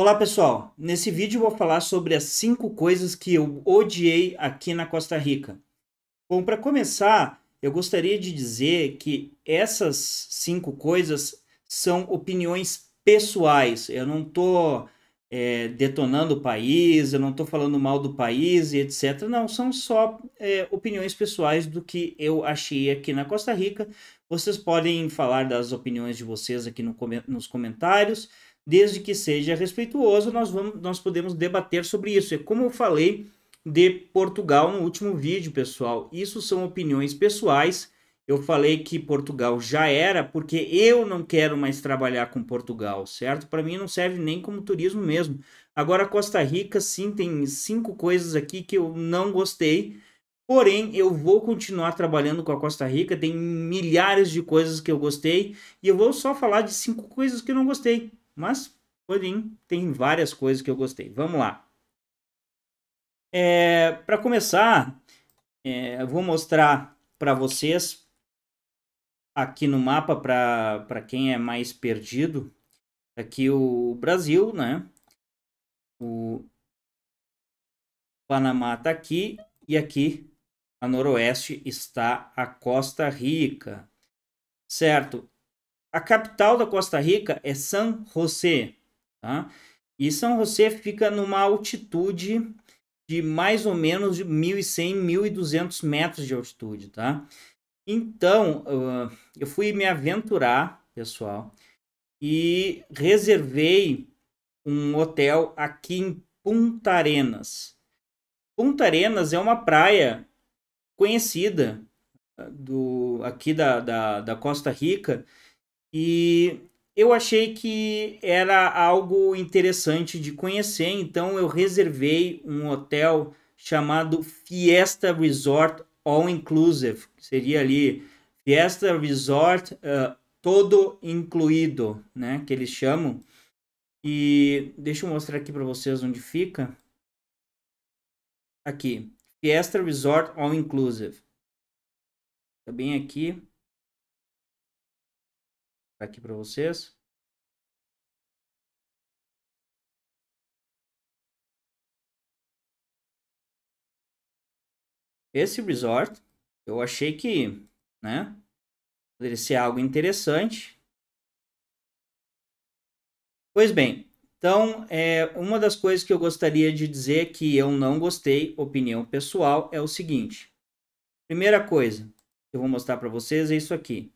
Olá pessoal, nesse vídeo vou falar sobre as cinco coisas que eu odiei aqui na Costa Rica. Bom, para começar, eu gostaria de dizer que essas cinco coisas são opiniões pessoais. Eu não estou é, detonando o país, eu não estou falando mal do país e etc. Não, são só é, opiniões pessoais do que eu achei aqui na Costa Rica. Vocês podem falar das opiniões de vocês aqui no, nos comentários desde que seja respeituoso, nós, vamos, nós podemos debater sobre isso. É como eu falei de Portugal no último vídeo, pessoal. Isso são opiniões pessoais. Eu falei que Portugal já era porque eu não quero mais trabalhar com Portugal, certo? Para mim não serve nem como turismo mesmo. Agora Costa Rica, sim, tem cinco coisas aqui que eu não gostei. Porém, eu vou continuar trabalhando com a Costa Rica. Tem milhares de coisas que eu gostei e eu vou só falar de cinco coisas que eu não gostei. Mas, porém, tem várias coisas que eu gostei. Vamos lá. É, para começar, é, eu vou mostrar para vocês aqui no mapa, para quem é mais perdido, aqui o Brasil, né? O Panamá está aqui e aqui a noroeste está a Costa Rica, certo? A capital da Costa Rica é San José, tá? E São José fica numa altitude de mais ou menos de 1.100, 1.200 metros de altitude, tá? Então, uh, eu fui me aventurar, pessoal, e reservei um hotel aqui em Punta Arenas. Punta Arenas é uma praia conhecida do aqui da, da, da Costa Rica, e eu achei que era algo interessante de conhecer, então eu reservei um hotel chamado Fiesta Resort All Inclusive, seria ali Fiesta Resort uh, todo incluído, né, que eles chamam. E deixa eu mostrar aqui para vocês onde fica. Aqui, Fiesta Resort All Inclusive. Tá bem aqui. Tá aqui para vocês. Esse resort, eu achei que, né, poderia ser algo interessante. Pois bem, então, é, uma das coisas que eu gostaria de dizer que eu não gostei, opinião pessoal, é o seguinte. Primeira coisa que eu vou mostrar para vocês é isso aqui.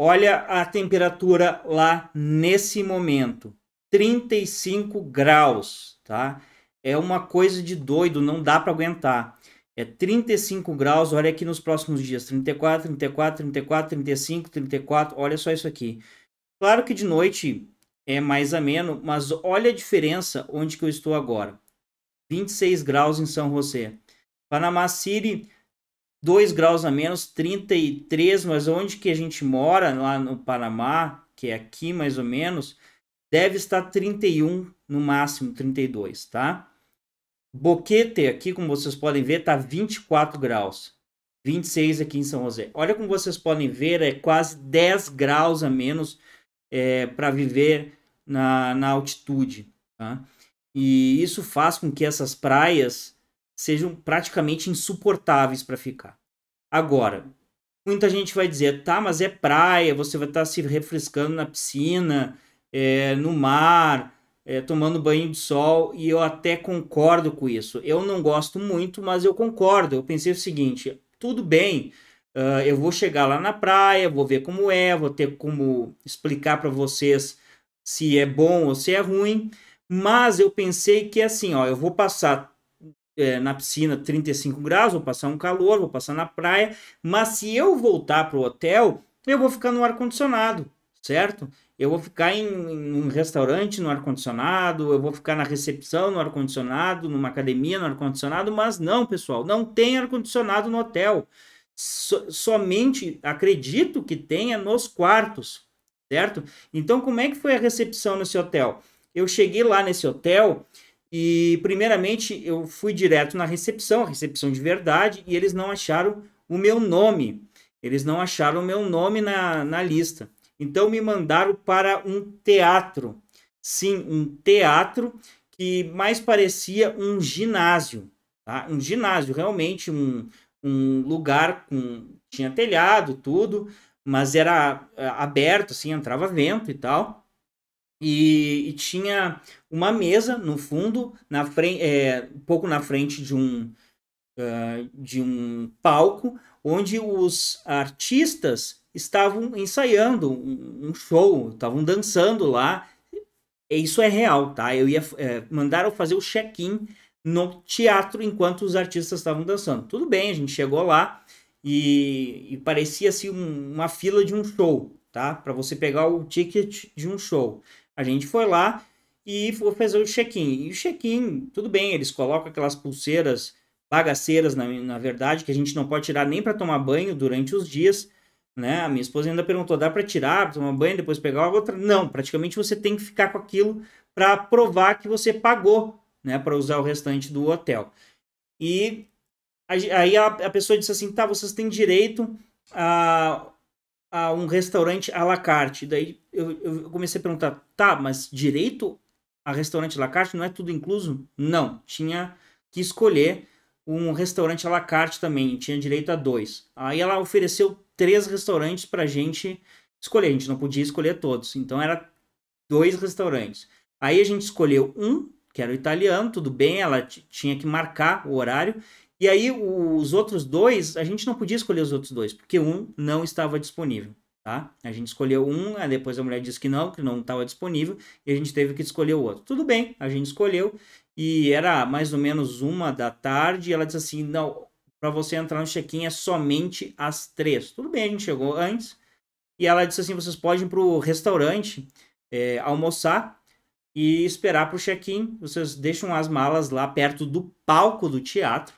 Olha a temperatura lá nesse momento, 35 graus, tá? É uma coisa de doido, não dá para aguentar. É 35 graus, olha aqui nos próximos dias, 34, 34, 34, 35, 34, olha só isso aqui. Claro que de noite é mais ameno, mas olha a diferença onde que eu estou agora. 26 graus em São José. Panamá City, 2 graus a menos, 33, mas onde que a gente mora, lá no Panamá, que é aqui mais ou menos, deve estar 31, no máximo 32, tá? Boquete aqui, como vocês podem ver, tá 24 graus. 26 aqui em São José. Olha como vocês podem ver, é quase 10 graus a menos é, para viver na, na altitude. Tá? E isso faz com que essas praias sejam praticamente insuportáveis para ficar. Agora, muita gente vai dizer, tá, mas é praia, você vai estar tá se refrescando na piscina, é, no mar, é, tomando banho de sol, e eu até concordo com isso. Eu não gosto muito, mas eu concordo. Eu pensei o seguinte: tudo bem, uh, eu vou chegar lá na praia, vou ver como é, vou ter como explicar para vocês se é bom ou se é ruim. Mas eu pensei que assim, ó, eu vou passar é, na piscina 35 graus, vou passar um calor, vou passar na praia, mas se eu voltar para o hotel, eu vou ficar no ar-condicionado, certo? Eu vou ficar em, em um restaurante no ar-condicionado, eu vou ficar na recepção no ar-condicionado, numa academia no ar-condicionado, mas não, pessoal, não tem ar-condicionado no hotel. So, somente acredito que tenha nos quartos, certo? Então, como é que foi a recepção nesse hotel? Eu cheguei lá nesse hotel, e primeiramente eu fui direto na recepção, recepção de verdade, e eles não acharam o meu nome. Eles não acharam o meu nome na, na lista. Então me mandaram para um teatro. Sim, um teatro que mais parecia um ginásio. Tá? Um ginásio, realmente, um, um lugar com. tinha telhado, tudo, mas era eh, aberto, assim, entrava vento e tal. E, e, tinha uma mesa no fundo, na frente, é, um pouco na frente de um, uh, de um palco, onde os artistas estavam ensaiando um, um show, estavam dançando lá. E isso é real, tá? Eu ia é, mandaram fazer o check-in no teatro enquanto os artistas estavam dançando. Tudo bem, a gente chegou lá e, e parecia assim um, uma fila de um show, tá? Para você pegar o ticket de um show. A gente foi lá e fazer o check-in. E o check-in, tudo bem, eles colocam aquelas pulseiras bagaceiras, na, na verdade, que a gente não pode tirar nem para tomar banho durante os dias. Né? A minha esposa ainda perguntou: dá para tirar, pra tomar banho, depois pegar outra? Não, praticamente você tem que ficar com aquilo para provar que você pagou né, para usar o restante do hotel. E aí a, a pessoa disse assim: tá, vocês têm direito a a um restaurante à la carte. Daí eu, eu comecei a perguntar, tá, mas direito a restaurante à la carte não é tudo incluso? Não, tinha que escolher um restaurante à la carte também, tinha direito a dois. Aí ela ofereceu três restaurantes para gente escolher, a gente não podia escolher todos, então era dois restaurantes. Aí a gente escolheu um, que era o italiano, tudo bem, ela tinha que marcar o horário, e aí os outros dois, a gente não podia escolher os outros dois, porque um não estava disponível, tá? A gente escolheu um, aí depois a mulher disse que não, que não estava disponível, e a gente teve que escolher o outro. Tudo bem, a gente escolheu, e era mais ou menos uma da tarde, e ela disse assim, não, para você entrar no check-in é somente às três. Tudo bem, a gente chegou antes, e ela disse assim, vocês podem ir para o restaurante é, almoçar, e esperar para o check-in. Vocês deixam as malas lá perto do palco do teatro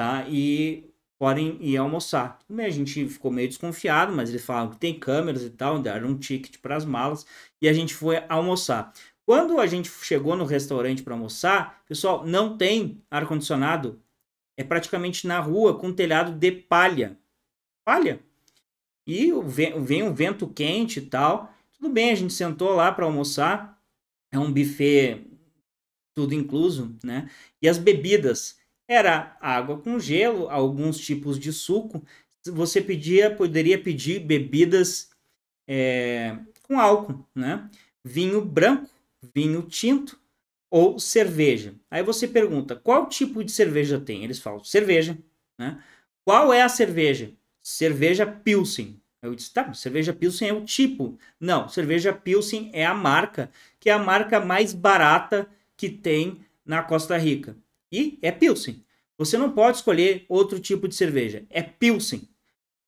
tá? E podem ir almoçar. a gente ficou meio desconfiado, mas eles falaram que tem câmeras e tal, deram um ticket para as malas e a gente foi almoçar. Quando a gente chegou no restaurante para almoçar, pessoal, não tem ar condicionado. É praticamente na rua com telhado de palha. Palha. E vem um vento quente e tal. Tudo bem, a gente sentou lá para almoçar. É um buffet tudo incluso, né? E as bebidas era água com gelo, alguns tipos de suco. Você pedia, poderia pedir bebidas é, com álcool, né? Vinho branco, vinho tinto ou cerveja. Aí você pergunta, qual tipo de cerveja tem? Eles falam, cerveja, né? Qual é a cerveja? Cerveja Pilsen. Eu disse, tá, cerveja Pilsen é o tipo. Não, cerveja Pilsen é a marca, que é a marca mais barata que tem na Costa Rica. E é Pilsen. Você não pode escolher outro tipo de cerveja. É Pilsen.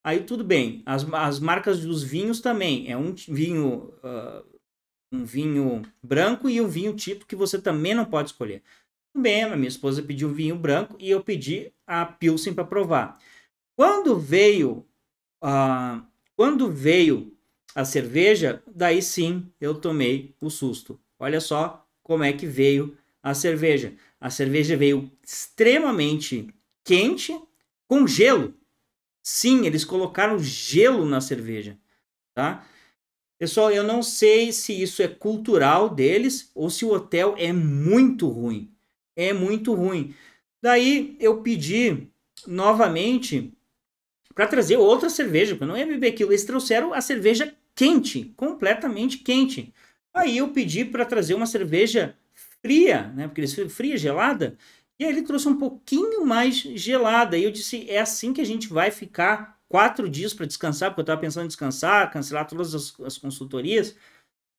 Aí tudo bem. As, as marcas dos vinhos também. É um vinho. Uh, um vinho branco e um vinho tipo que você também não pode escolher. Tudo bem, a minha esposa pediu um vinho branco e eu pedi a Pilsen para provar. Quando veio, uh, quando veio a cerveja, daí sim eu tomei o susto. Olha só como é que veio a cerveja. A cerveja veio extremamente quente com gelo. Sim, eles colocaram gelo na cerveja, tá? Pessoal, eu não sei se isso é cultural deles ou se o hotel é muito ruim. É muito ruim. Daí eu pedi novamente para trazer outra cerveja, porque eu não ia beber aquilo. Eles trouxeram a cerveja quente, completamente quente. Aí eu pedi para trazer uma cerveja fria, né? Porque eles fria, gelada. E aí ele trouxe um pouquinho mais gelada. E eu disse: é assim que a gente vai ficar quatro dias para descansar, porque eu estava pensando em descansar, cancelar todas as, as, consultorias.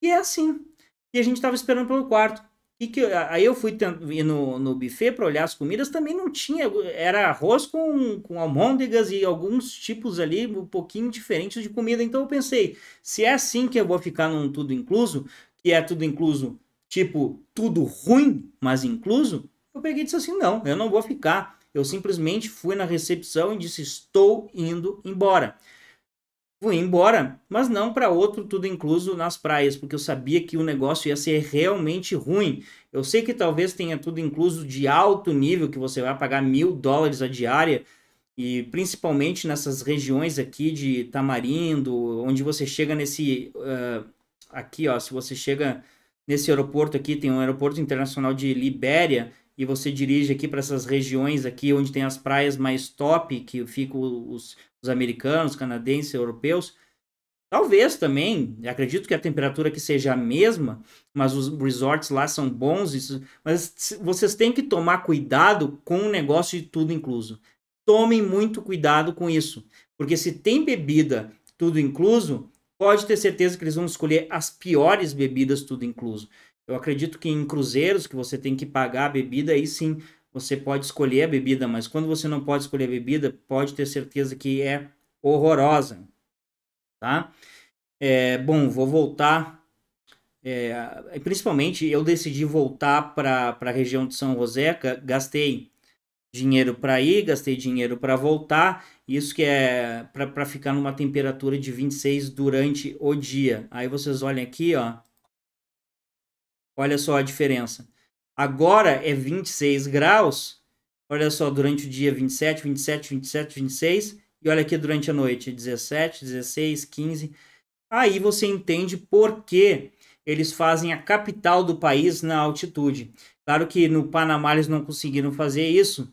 E é assim. E a gente estava esperando pelo quarto. E que, aí eu fui no, no buffet para olhar as comidas, também não tinha. Era arroz com, com almôndegas e alguns tipos ali um pouquinho diferentes de comida. Então eu pensei: se é assim que eu vou ficar num tudo incluso, que é tudo incluso tipo tudo ruim, mas incluso, eu peguei e disse assim: não, eu não vou ficar. Eu simplesmente fui na recepção e disse: estou indo embora. Fui embora, mas não para outro tudo incluso nas praias, porque eu sabia que o negócio ia ser realmente ruim. Eu sei que talvez tenha tudo incluso de alto nível, que você vai pagar mil dólares a diária, e principalmente nessas regiões aqui de Tamarindo, onde você chega nesse. Uh, aqui, ó, se você chega nesse aeroporto aqui, tem um aeroporto internacional de Libéria, e você dirige aqui para essas regiões aqui onde tem as praias mais top, que ficam os, os americanos, canadenses, europeus, Talvez também, acredito que a temperatura aqui seja a mesma, mas os resorts lá são bons, isso, mas vocês têm que tomar cuidado com o negócio de tudo incluso. Tomem muito cuidado com isso, porque se tem bebida tudo incluso, pode ter certeza que eles vão escolher as piores bebidas, tudo incluso. Eu acredito que em cruzeiros, que você tem que pagar a bebida, aí sim você pode escolher a bebida, mas quando você não pode escolher a bebida, pode ter certeza que é horrorosa, tá? É, bom, vou voltar. É, principalmente eu decidi voltar para a região de São José, gastei dinheiro para ir, gastei dinheiro para voltar isso que é para ficar numa temperatura de 26 durante o dia. Aí vocês olhem aqui, ó. Olha só a diferença. Agora é 26 graus. Olha só, durante o dia 27, 27, 27, 26. E olha aqui durante a noite, 17, 16, 15. Aí você entende por que eles fazem a capital do país na altitude. Claro que no Panamá eles não conseguiram fazer isso,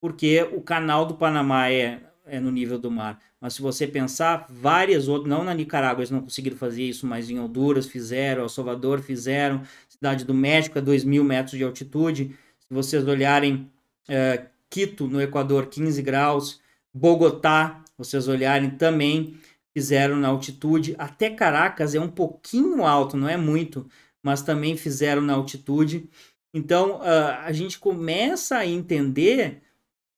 porque o canal do Panamá é é, no nível do mar. Mas se você pensar, várias outras, não na Nicarágua, eles não conseguiram fazer isso, mas em Honduras fizeram, El Salvador fizeram, Cidade do México, a 2 mil metros de altitude. Se vocês olharem é, Quito, no Equador, 15 graus, Bogotá, vocês olharem também, fizeram na altitude. Até Caracas é um pouquinho alto, não é muito, mas também fizeram na altitude. Então uh, a gente começa a entender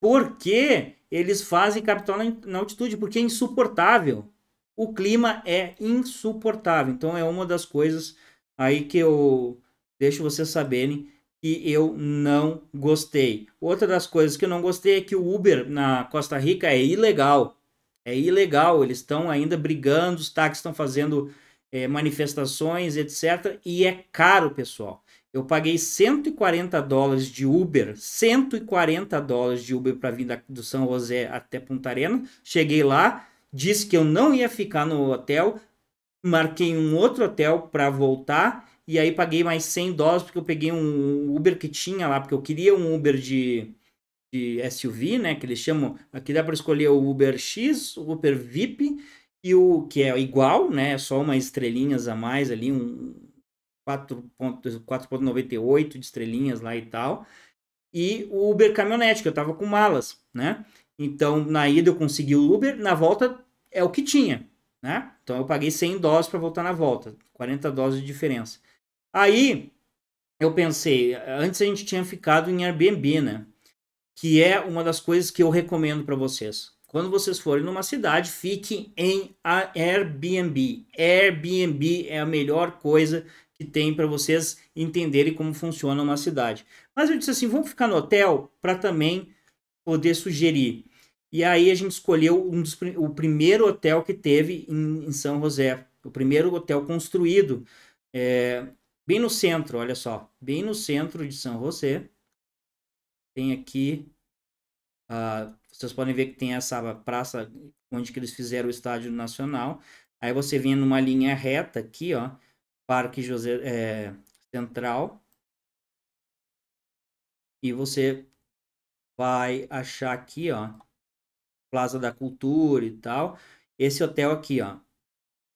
por que eles fazem capital na, na altitude, porque é insuportável. O clima é insuportável. Então é uma das coisas aí que eu deixo vocês saberem que eu não gostei. Outra das coisas que eu não gostei é que o Uber na Costa Rica é ilegal. É ilegal, eles estão ainda brigando, os táxis estão fazendo é, manifestações, etc. E é caro, pessoal. Eu paguei 140 dólares de Uber, 140 dólares de Uber para vir da, do São José até Punta Arena. Cheguei lá, disse que eu não ia ficar no hotel, marquei um outro hotel para voltar e aí paguei mais 100 dólares porque eu peguei um Uber que tinha lá, porque eu queria um Uber de, de SUV, né, que eles chamam, aqui dá para escolher o Uber X, o Uber VIP e o que é igual, né, só umas estrelinhas a mais ali, um 4.98 de estrelinhas lá e tal. E o Uber caminhonete, que eu tava com malas, né? Então, na ida eu consegui o Uber, na volta é o que tinha, né? Então eu paguei 100 doses para voltar na volta, 40 doses de diferença. Aí eu pensei, antes a gente tinha ficado em Airbnb, né? Que é uma das coisas que eu recomendo para vocês. Quando vocês forem numa cidade, fiquem em Airbnb. Airbnb é a melhor coisa que tem para vocês entenderem como funciona uma cidade. Mas eu disse assim, vamos ficar no hotel para também poder sugerir. E aí a gente escolheu um dos, o primeiro hotel que teve em, em São José, o primeiro hotel construído, é, bem no centro, olha só, bem no centro de São José. Tem aqui, uh, vocês podem ver que tem essa praça onde que eles fizeram o estádio nacional. Aí você vem numa linha reta aqui, ó, Parque José é, Central. E você vai achar aqui, ó, Plaza da Cultura e tal. Esse hotel aqui, ó,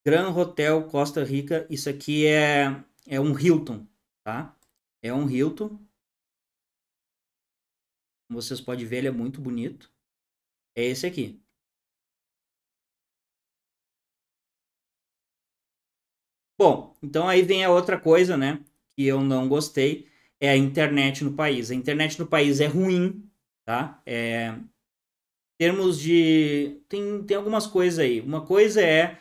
Gran Hotel Costa Rica. Isso aqui é é um Hilton, tá? É um Hilton. Como vocês podem ver, ele é muito bonito. É esse aqui. Bom, então aí vem a outra coisa, né? Que eu não gostei. É a internet no país. A internet no país é ruim, tá? É... Termos de. Tem, tem algumas coisas aí. Uma coisa é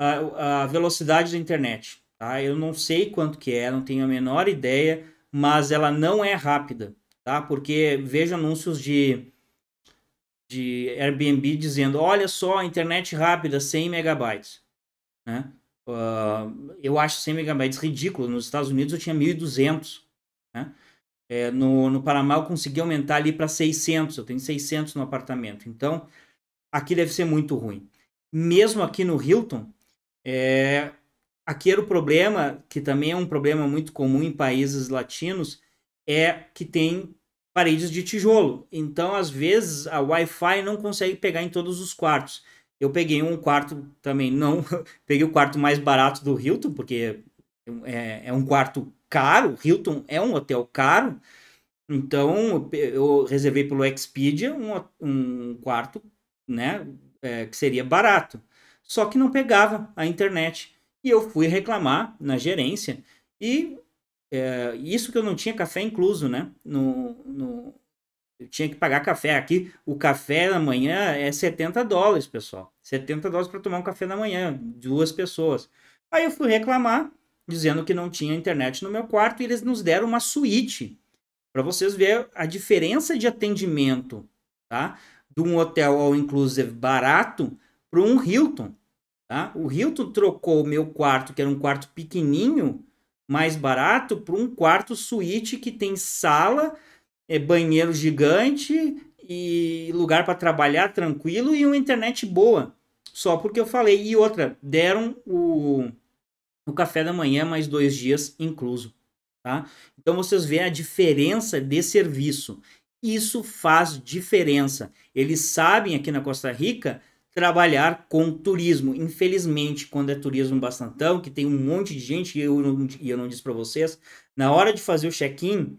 a, a velocidade da internet. Tá? Eu não sei quanto que é, não tenho a menor ideia, mas ela não é rápida, tá? Porque vejo anúncios de, de Airbnb dizendo, olha só, internet rápida, 100 megabytes, né? Ah, eu acho 100 megabytes ridículo. Nos Estados Unidos eu tinha 1.200. Né? É, no, no Panamá eu consegui aumentar ali para 600. Eu tenho 600 no apartamento. Então, aqui deve ser muito ruim. Mesmo aqui no Hilton, é, aqui era o problema, que também é um problema muito comum em países latinos, é que tem paredes de tijolo. Então, às vezes, a Wi-Fi não consegue pegar em todos os quartos. Eu peguei um quarto também, não. peguei o quarto mais barato do Hilton, porque é, é um quarto caro. Hilton é um hotel caro. Então, eu reservei pelo Expedia um, um quarto, né? É, que seria barato. Só que não pegava a internet. E eu fui reclamar na gerência. E é, isso que eu não tinha café incluso, né? No, no, eu tinha que pagar café. Aqui, o café da manhã é 70 dólares, pessoal. 70 dólares para tomar um café da manhã, duas pessoas. Aí eu fui reclamar, dizendo que não tinha internet no meu quarto, e eles nos deram uma suíte. Para vocês verem a diferença de atendimento, tá? De um hotel all inclusive barato para um Hilton, tá? O Hilton trocou o meu quarto, que era um quarto pequenininho, mais barato, para um quarto suíte que tem sala, é, banheiro gigante e lugar para trabalhar tranquilo e uma internet boa. Só porque eu falei. E outra, deram o, o café da manhã mais dois dias incluso. Tá? Então vocês veem a diferença de serviço. Isso faz diferença. Eles sabem aqui na Costa Rica trabalhar com turismo. Infelizmente, quando é turismo bastantão, que tem um monte de gente, e eu, não, e eu não disse para vocês, na hora de fazer o check-in,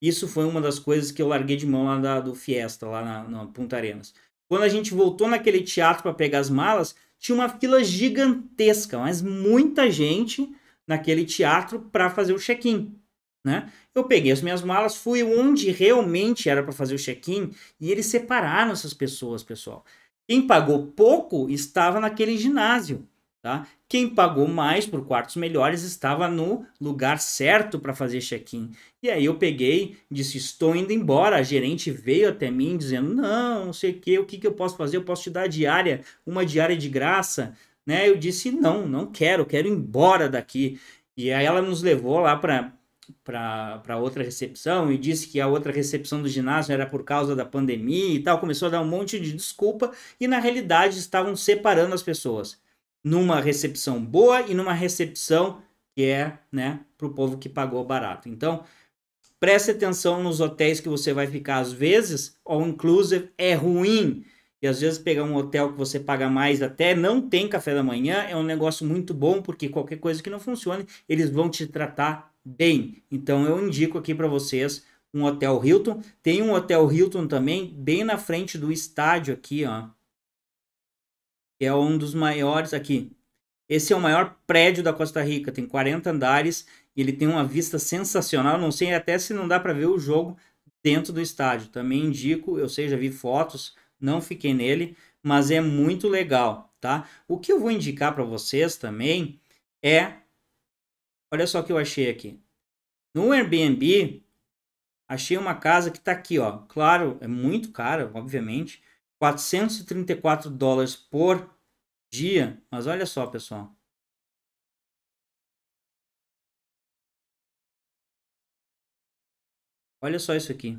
isso foi uma das coisas que eu larguei de mão lá da, do Fiesta, lá na, na Punta Arenas. Quando a gente voltou naquele teatro para pegar as malas, tinha uma fila gigantesca, mas muita gente naquele teatro para fazer o check-in. Né? Eu peguei as minhas malas, fui onde realmente era para fazer o check-in e eles separaram essas pessoas, pessoal. Quem pagou pouco estava naquele ginásio. Tá? Quem pagou mais por quartos melhores estava no lugar certo para fazer check-in. E aí eu peguei, disse: Estou indo embora. A gerente veio até mim dizendo: Não, não sei o que, o que, que eu posso fazer? Eu posso te dar diária, uma diária de graça. Né? Eu disse: Não, não quero, quero ir embora daqui. E aí ela nos levou lá para para outra recepção e disse que a outra recepção do ginásio era por causa da pandemia e tal. Começou a dar um monte de desculpa e na realidade estavam separando as pessoas numa recepção boa e numa recepção que é né, para o povo que pagou barato. Então, preste atenção nos hotéis que você vai ficar. Às vezes, all inclusive é ruim. E às vezes pegar um hotel que você paga mais até não tem café da manhã é um negócio muito bom, porque qualquer coisa que não funcione, eles vão te tratar bem. Então eu indico aqui para vocês um hotel Hilton. Tem um hotel Hilton também bem na frente do estádio aqui, ó que é um dos maiores aqui. Esse é o maior prédio da Costa Rica, tem 40 andares e ele tem uma vista sensacional. Não sei até se não dá para ver o jogo dentro do estádio. Também indico, eu sei, já vi fotos, não fiquei nele, mas é muito legal, tá? O que eu vou indicar para vocês também é Olha só o que eu achei aqui. No Airbnb, achei uma casa que está aqui, ó. Claro, é muito cara, obviamente, 434 dólares por dia. Mas olha só, pessoal. Olha só isso aqui.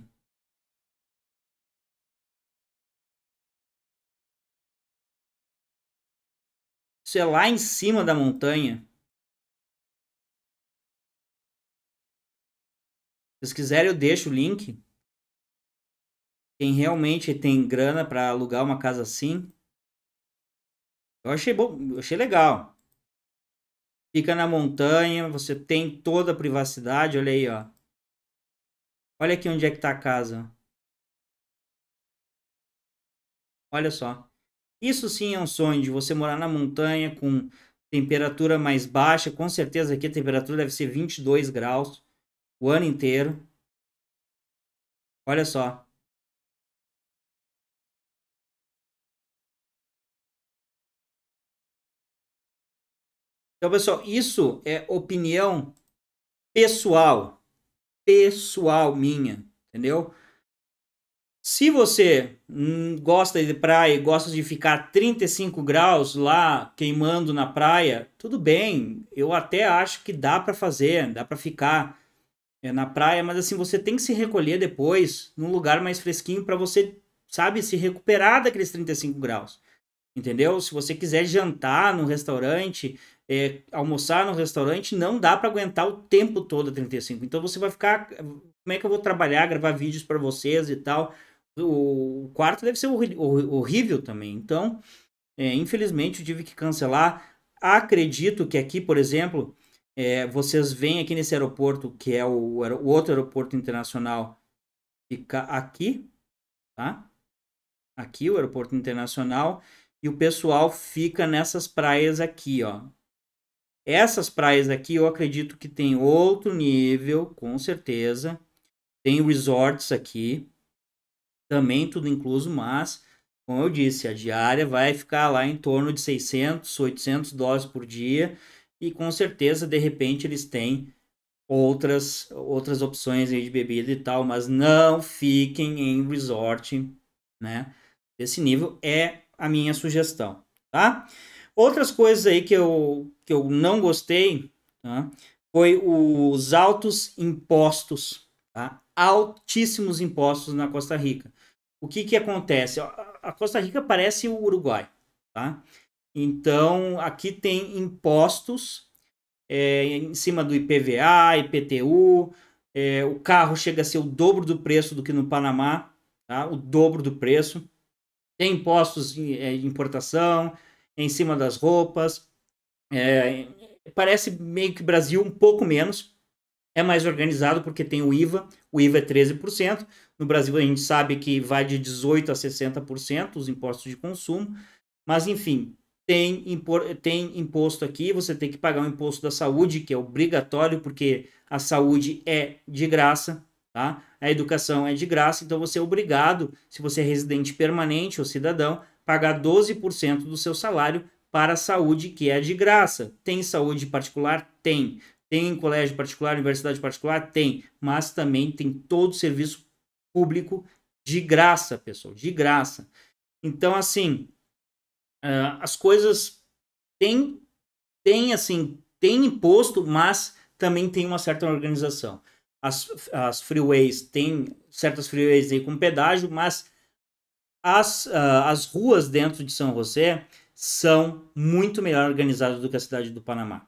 Isso é lá em cima da montanha. Se vocês quiserem, eu deixo o link. Quem realmente tem grana para alugar uma casa assim. Eu achei bom, eu achei legal. Fica na montanha, você tem toda a privacidade, olha aí, ó. Olha aqui onde é que tá a casa. Olha só. Isso sim é um sonho de você morar na montanha com temperatura mais baixa. Com certeza aqui a temperatura deve ser 22 graus o ano inteiro. Olha só. Então, pessoal, isso é opinião pessoal. Pessoal minha, entendeu? Se você hum, gosta de praia e gosta de ficar 35 graus lá queimando na praia, tudo bem. Eu até acho que dá para fazer, dá para ficar é, na praia, mas assim você tem que se recolher depois num lugar mais fresquinho para você, sabe, se recuperar daqueles 35 graus. Entendeu? Se você quiser jantar num restaurante, é, almoçar no restaurante não dá para aguentar o tempo todo a 35. Então você vai ficar. Como é que eu vou trabalhar, gravar vídeos para vocês e tal? O, o quarto deve ser horrível também. Então, é, infelizmente, eu tive que cancelar. Acredito que aqui, por exemplo, é, vocês vêm aqui nesse aeroporto, que é o, o outro aeroporto internacional, fica aqui, tá? Aqui, o aeroporto internacional. E o pessoal fica nessas praias aqui, ó. Essas praias aqui eu acredito que tem outro nível, com certeza. Tem resorts aqui, também tudo incluso, mas como eu disse, a diária vai ficar lá em torno de 600, 800 dólares por dia e com certeza de repente eles têm outras outras opções de bebida e tal, mas não fiquem em resort, né? Desse nível é a minha sugestão, tá? Outras coisas aí que eu, que eu não gostei tá? foi os altos impostos, tá? altíssimos impostos na Costa Rica. O que, que acontece? A Costa Rica parece o Uruguai. Tá? Então, aqui tem impostos é, em cima do IPVA, IPTU, é, o carro chega a ser o dobro do preço do que no Panamá, tá? o dobro do preço. Tem impostos é, de é, importação, em cima das roupas. É, parece meio que Brasil um pouco menos. É mais organizado porque tem o IVA, o IVA é 13%. No Brasil a gente sabe que vai de 18% a 60% os impostos de consumo. Mas enfim, tem, impor, tem imposto aqui, você tem que pagar o imposto da saúde, que é obrigatório, porque a saúde é de graça, tá? A educação é de graça, então você é obrigado, se você é residente permanente ou cidadão, pagar 12% do seu salário para a saúde, que é de graça. Tem saúde particular? Tem. Tem colégio particular, universidade particular? Tem. Mas também tem todo o serviço público de graça, pessoal, de graça. Então, assim, uh, as coisas têm, tem, assim, tem imposto, mas também tem uma certa organização. As, as freeways têm certas freeways aí com pedágio, mas as, uh, as ruas dentro de São José são muito melhor organizadas do que a cidade do Panamá.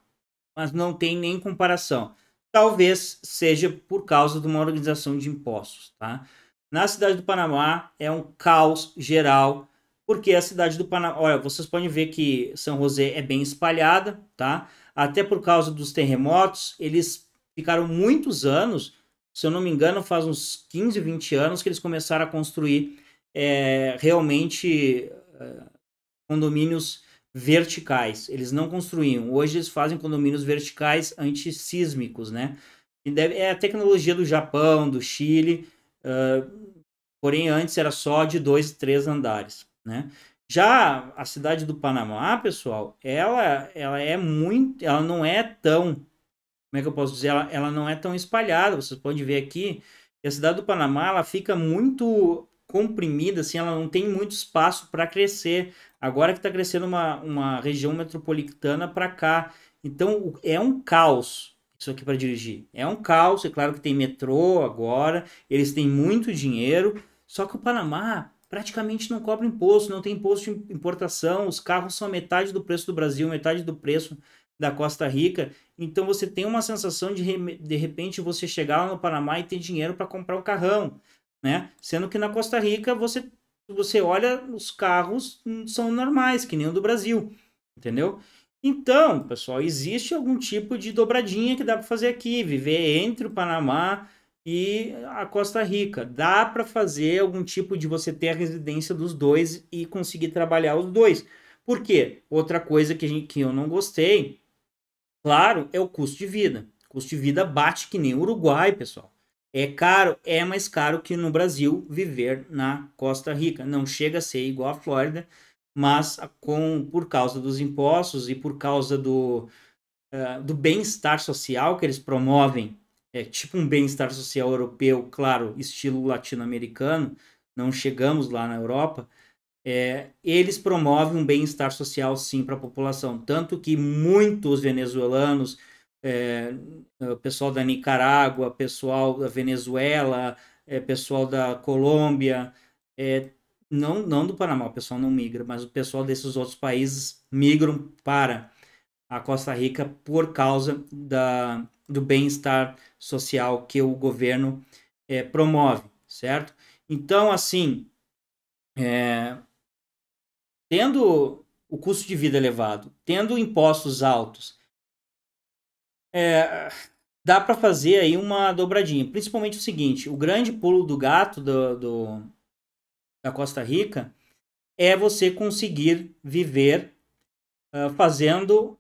Mas não tem nem comparação. Talvez seja por causa de uma organização de impostos. Tá? Na cidade do Panamá é um caos geral, porque a cidade do Panamá. Olha, vocês podem ver que São José é bem espalhada, tá? Até por causa dos terremotos, eles ficaram muitos anos, se eu não me engano, faz uns 15, 20 anos que eles começaram a construir é, realmente é, condomínios verticais. Eles não construíam. Hoje eles fazem condomínios verticais antissísmicos, né? E deve, é a tecnologia do Japão, do Chile, uh, porém antes era só de dois, três andares, né? Já a cidade do Panamá, pessoal, ela, ela é muito, ela não é tão, como é que eu posso dizer, ela, ela não é tão espalhada. Vocês podem ver aqui que a cidade do Panamá, ela fica muito comprimida, assim, ela não tem muito espaço para crescer. Agora que está crescendo uma, uma região metropolitana para cá. Então é um caos isso aqui para dirigir. É um caos, é claro que tem metrô agora, eles têm muito dinheiro, só que o Panamá praticamente não cobra imposto, não tem imposto de importação, os carros são metade do preço do Brasil, metade do preço da Costa Rica. Então você tem uma sensação de de repente você chegar lá no Panamá e ter dinheiro para comprar um carrão né? Sendo que na Costa Rica você você olha os carros são normais, que nem o do Brasil, entendeu? Então, pessoal, existe algum tipo de dobradinha que dá para fazer aqui, viver entre o Panamá e a Costa Rica. Dá para fazer algum tipo de você ter a residência dos dois e conseguir trabalhar os dois. Por quê? Outra coisa que, gente, que eu não gostei, claro, é o custo de vida. O custo de vida bate que nem o Uruguai, pessoal. É caro, é mais caro que no Brasil viver na Costa Rica. Não chega a ser igual à Flórida, mas com, por causa dos impostos e por causa do, uh, do bem-estar social que eles promovem, é tipo um bem-estar social europeu, claro, estilo latino-americano, não chegamos lá na Europa, é, eles promovem um bem-estar social sim para a população. Tanto que muitos venezuelanos, é, pessoal da Nicarágua, pessoal da Venezuela, é, pessoal da Colômbia, é, não, não do Panamá, o pessoal não migra, mas o pessoal desses outros países migram para a Costa Rica por causa da, do bem-estar social que o governo é, promove, certo? Então, assim, é, tendo o custo de vida elevado, tendo impostos altos, é, dá para fazer aí uma dobradinha. Principalmente o seguinte: o grande pulo do gato do, do da Costa Rica é você conseguir viver uh, fazendo,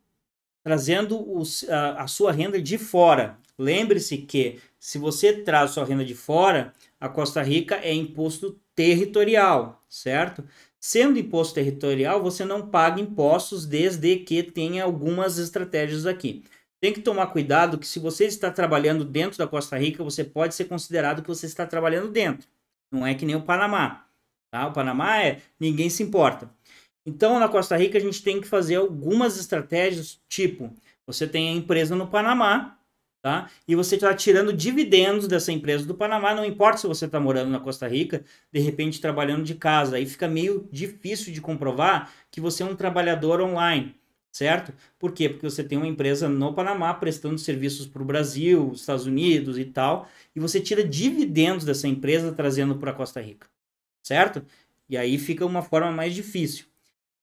trazendo os, a sua renda de fora. Lembre-se que se você traz sua renda de fora, a Costa Rica é imposto territorial, certo? Sendo imposto territorial, você não paga impostos desde que tenha algumas estratégias aqui tem que tomar cuidado que se você está trabalhando dentro da Costa Rica, você pode ser considerado que você está trabalhando dentro. Não é que nem o Panamá. Tá? O Panamá é ninguém se importa. Então, na Costa Rica, a gente tem que fazer algumas estratégias, tipo, você tem a empresa no Panamá, tá? E você está tirando dividendos dessa empresa do Panamá, não importa se você está morando na Costa Rica, de repente trabalhando de casa. Aí fica meio difícil de comprovar que você é um trabalhador online certo? Por quê? Porque você tem uma empresa no Panamá prestando serviços para o Brasil, Estados Unidos e tal, e você tira dividendos dessa empresa trazendo para Costa Rica, certo? E aí fica uma forma mais difícil.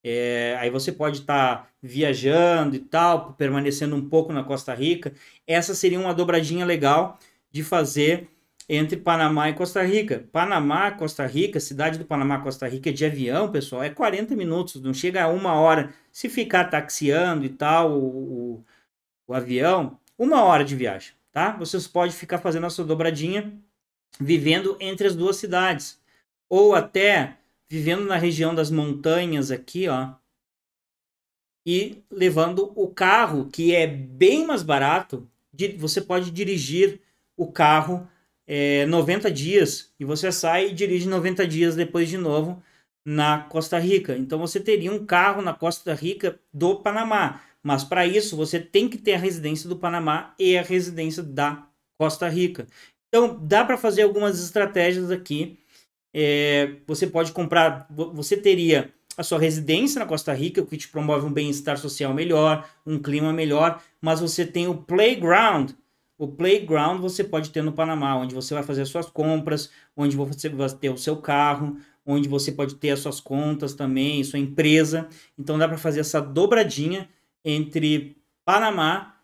É, aí você pode estar tá viajando e tal, permanecendo um pouco na Costa Rica. Essa seria uma dobradinha legal de fazer entre Panamá e Costa Rica. Panamá, Costa Rica, cidade do Panamá, Costa Rica, é de avião, pessoal, é 40 minutos, não chega a uma hora. Se ficar taxiando e tal, o, o, o avião, uma hora de viagem, tá? Vocês podem ficar fazendo a sua dobradinha, vivendo entre as duas cidades. Ou até vivendo na região das montanhas aqui, ó. E levando o carro, que é bem mais barato, você pode dirigir o carro é, 90 dias e você sai e dirige 90 dias depois de novo na Costa Rica. Então você teria um carro na Costa Rica do Panamá, mas para isso você tem que ter a residência do Panamá e a residência da Costa Rica. Então dá para fazer algumas estratégias aqui. É, você pode comprar, você teria a sua residência na Costa Rica, o que te promove um bem-estar social melhor, um clima melhor, mas você tem o playground, o playground você pode ter no Panamá, onde você vai fazer as suas compras, onde você vai ter o seu carro, onde você pode ter as suas contas também, sua empresa. Então dá para fazer essa dobradinha entre Panamá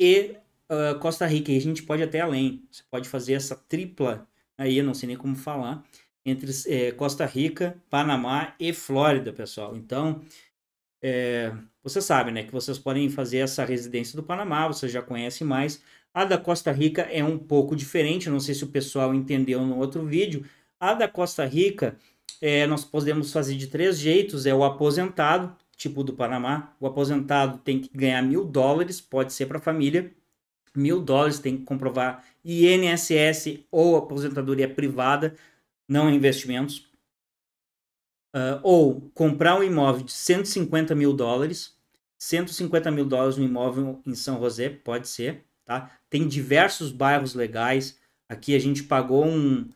e uh, Costa Rica. E a gente pode até além. Você pode fazer essa tripla aí, eu não sei nem como falar, entre é, Costa Rica, Panamá e Flórida, pessoal. Então, é, você sabe, né, que vocês podem fazer essa residência do Panamá, você já conhece mais a da Costa Rica é um pouco diferente, não sei se o pessoal entendeu no outro vídeo. A da Costa Rica é, nós podemos fazer de três jeitos: é o aposentado, tipo do Panamá. O aposentado tem que ganhar mil dólares, pode ser para a família, mil dólares, tem que comprovar INSS ou aposentadoria privada, não investimentos. Uh, ou comprar um imóvel de 150 mil dólares, 150 mil dólares no imóvel em São José, pode ser tá? Tem diversos bairros legais. Aqui a gente pagou um,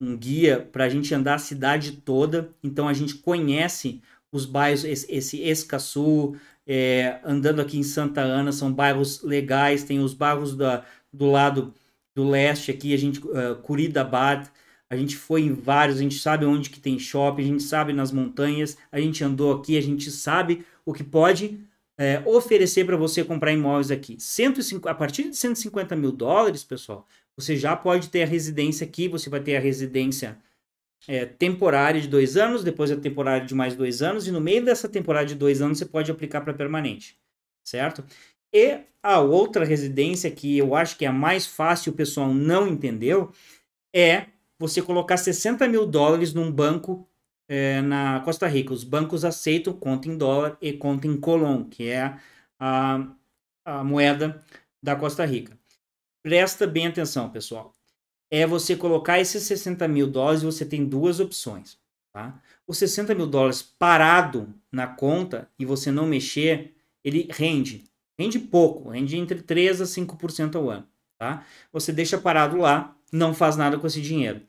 um guia para a gente andar a cidade toda, então a gente conhece os bairros, esse, Escaçu, é, andando aqui em Santa Ana, são bairros legais, tem os bairros da, do lado do leste aqui, a gente, uh, a gente foi em vários, a gente sabe onde que tem shopping, a gente sabe nas montanhas, a gente andou aqui, a gente sabe o que pode é, oferecer para você comprar imóveis aqui. a partir de 150 mil dólares, pessoal, você já pode ter a residência aqui. Você vai ter a residência é, temporária de dois anos, depois a temporária de mais dois anos, e no meio dessa temporada de dois anos você pode aplicar para permanente, certo? E a outra residência que eu acho que é a mais fácil, o pessoal não entendeu, é você colocar 60 mil dólares num banco é, na Costa Rica, os bancos aceitam conta em dólar e conta em colón, que é a, a moeda da Costa Rica. Presta bem atenção, pessoal. É você colocar esses 60 mil dólares e você tem duas opções. Tá? Os 60 mil dólares parado na conta e você não mexer, ele rende. Rende pouco, rende entre 3% a 5% ao ano. Tá? Você deixa parado lá, não faz nada com esse dinheiro.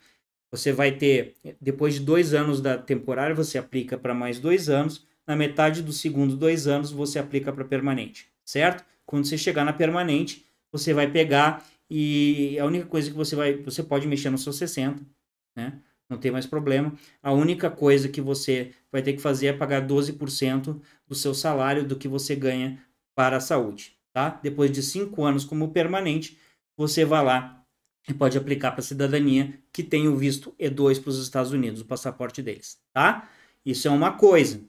Você vai ter, depois de dois anos da temporária, você aplica para mais dois anos. Na metade do segundo dois anos, você aplica para permanente, certo? Quando você chegar na permanente, você vai pegar e a única coisa que você vai. Você pode mexer no seu 60, né? Não tem mais problema. A única coisa que você vai ter que fazer é pagar 12% do seu salário do que você ganha para a saúde, tá? Depois de cinco anos como permanente, você vai lá e pode aplicar para a cidadania que tem o visto E2 para os Estados Unidos, o passaporte deles, tá? Isso é uma coisa,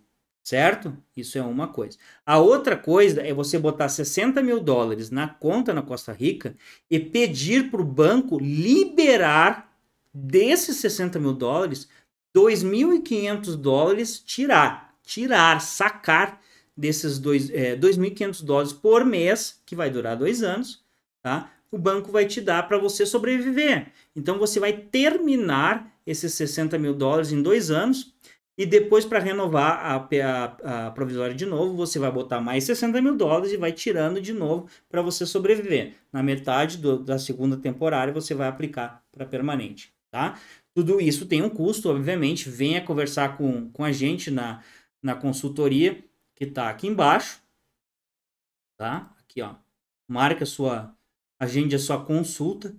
certo? Isso é uma coisa. A outra coisa é você botar 60 mil dólares na conta na Costa Rica e pedir para o banco liberar desses 60 mil dólares, 2.500 dólares tirar, tirar, sacar desses dois, é, eh, 2.500 dólares por mês, que vai durar dois anos, tá? o banco vai te dar para você sobreviver. Então você vai terminar esses 60 mil dólares em dois anos e depois para renovar a, a, a, provisória de novo, você vai botar mais 60 mil dólares e vai tirando de novo para você sobreviver. Na metade do, da segunda temporária você vai aplicar para permanente, tá? Tudo isso tem um custo, obviamente. Venha conversar com, com a gente na, na consultoria que está aqui embaixo, tá? Aqui, ó. Marca sua agende a sua consulta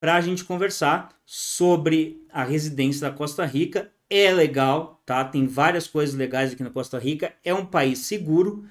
para a gente conversar sobre a residência da Costa Rica. É legal, tá? Tem várias coisas legais aqui na Costa Rica. É um país seguro,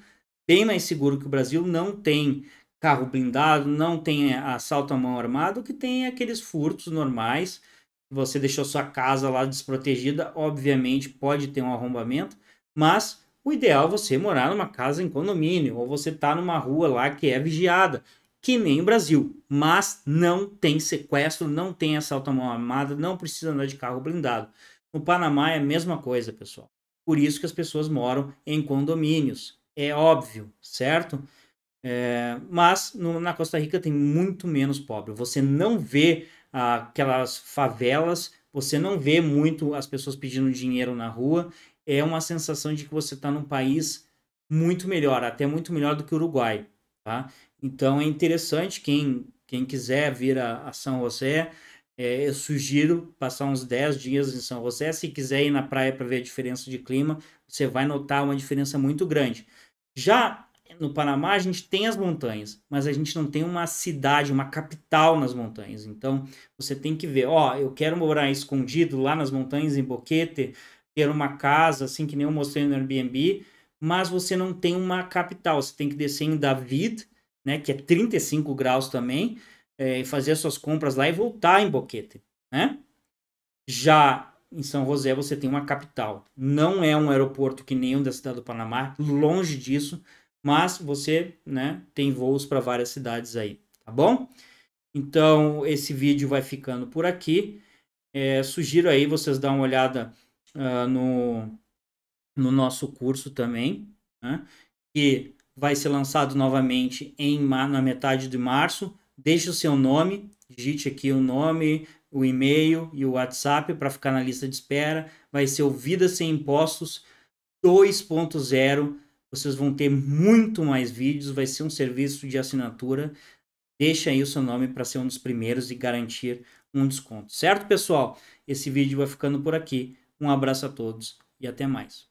bem mais seguro que o Brasil. Não tem carro blindado, não tem assalto à mão armado, que tem é aqueles furtos normais. Você deixou sua casa lá desprotegida, obviamente pode ter um arrombamento, mas o ideal é você morar numa casa em condomínio ou você tá numa rua lá que é vigiada que nem o Brasil, mas não tem sequestro, não tem assalto à mão armada, não precisa andar de carro blindado. No Panamá é a mesma coisa, pessoal. Por isso que as pessoas moram em condomínios. É óbvio, certo? É, mas no, na Costa Rica tem muito menos pobre. Você não vê ah, aquelas favelas, você não vê muito as pessoas pedindo dinheiro na rua. É uma sensação de que você está num país muito melhor, até muito melhor do que o Uruguai. Tá? Então é interessante quem, quem quiser vir a, a São José, é, eu sugiro passar uns 10 dias em São José. Se quiser ir na praia para ver a diferença de clima, você vai notar uma diferença muito grande. Já no Panamá a gente tem as montanhas, mas a gente não tem uma cidade, uma capital nas montanhas. Então você tem que ver, ó, eu quero morar escondido lá nas montanhas em Boquete, ter uma casa assim que nem eu mostrei no Airbnb, mas você não tem uma capital, você tem que descer em David né, que é 35 graus também, é, fazer suas compras lá e voltar em Boquete, né? Já em São José você tem uma capital. Não é um aeroporto que nem o da cidade do Panamá, longe disso, mas você, né, tem voos para várias cidades aí, tá bom? Então, esse vídeo vai ficando por aqui. É, sugiro aí vocês dar uma olhada uh, no, no nosso curso também, né? que vai ser lançado novamente em na metade de março. Deixe o seu nome, digite aqui o nome, o e-mail e o WhatsApp para ficar na lista de espera. Vai ser o Vida Sem Impostos 2.0. Vocês vão ter muito mais vídeos, vai ser um serviço de assinatura. Deixa aí o seu nome para ser um dos primeiros e garantir um desconto. Certo, pessoal? Esse vídeo vai ficando por aqui. Um abraço a todos e até mais.